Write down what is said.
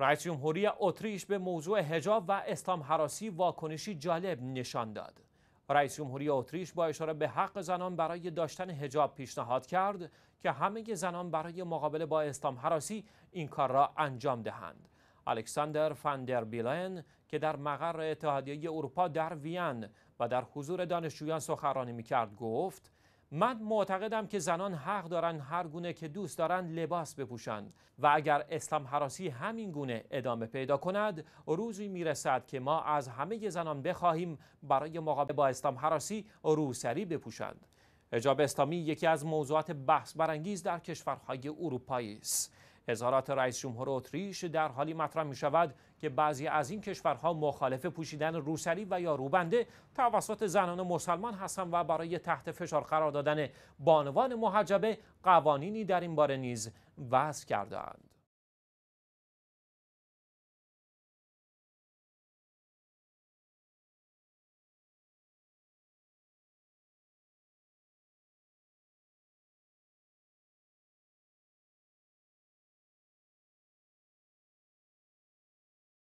رئیس جمهوری اتریش به موضوع هجاب و استام حراسی واکنشی جالب نشان داد. رئیس جمهوری اتریش با اشاره به حق زنان برای داشتن هجاب پیشنهاد کرد که همه زنان برای مقابله با استام حراسی این کار را انجام دهند. الکساندر فندر بیلن که در مقر اتحادیه اروپا در وین و در حضور دانشجویان سخنرانی میکرد گفت من معتقدم که زنان حق دارند هر گونه که دوست دارند لباس بپوشند و اگر اسلام حراسی همین گونه ادامه پیدا کند روزی میرسد که ما از همه زنان بخواهیم برای مقابله با اسلام حراسی روسری بپوشند حجاب اسلامی یکی از موضوعات بحث برانگیز در کشورهای اروپایی است هزارات رئیس جمهور اتریش در حالی مطرح می شود که بعضی از این کشورها مخالف پوشیدن روسری و یا روبنده توسط زنان مسلمان هستند و برای تحت فشار قرار دادن بانوان محجبه قوانینی در این باره نیز وضع کردند.